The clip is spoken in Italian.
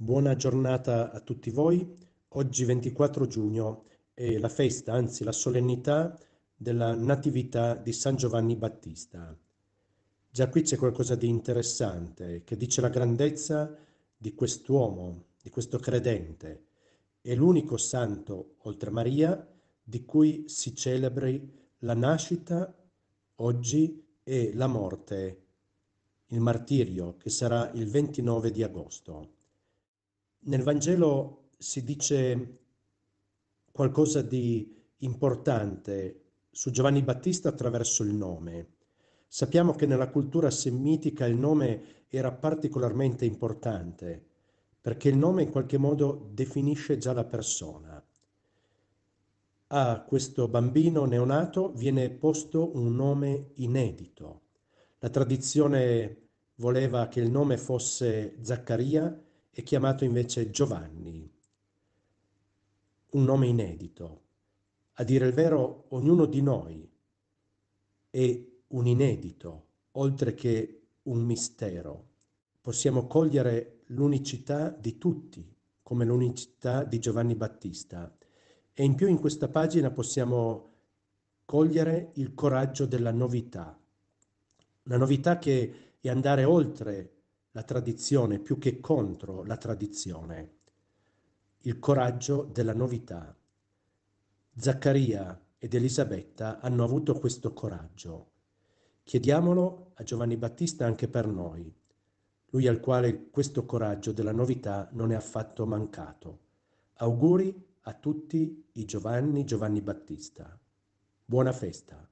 Buona giornata a tutti voi. Oggi 24 giugno è la festa, anzi la solennità della Natività di San Giovanni Battista. Già qui c'è qualcosa di interessante che dice la grandezza di quest'uomo, di questo credente. È l'unico santo, oltre Maria, di cui si celebri la nascita oggi e la morte, il martirio, che sarà il 29 di agosto nel Vangelo si dice qualcosa di importante su Giovanni Battista attraverso il nome. Sappiamo che nella cultura semitica il nome era particolarmente importante perché il nome in qualche modo definisce già la persona. A questo bambino neonato viene posto un nome inedito. La tradizione voleva che il nome fosse Zaccaria è chiamato invece Giovanni, un nome inedito. A dire il vero, ognuno di noi è un inedito, oltre che un mistero. Possiamo cogliere l'unicità di tutti, come l'unicità di Giovanni Battista. E in più in questa pagina possiamo cogliere il coraggio della novità, una novità che è andare oltre la tradizione più che contro la tradizione. Il coraggio della novità. Zaccaria ed Elisabetta hanno avuto questo coraggio. Chiediamolo a Giovanni Battista anche per noi, lui al quale questo coraggio della novità non è affatto mancato. Auguri a tutti i Giovanni Giovanni Battista. Buona festa.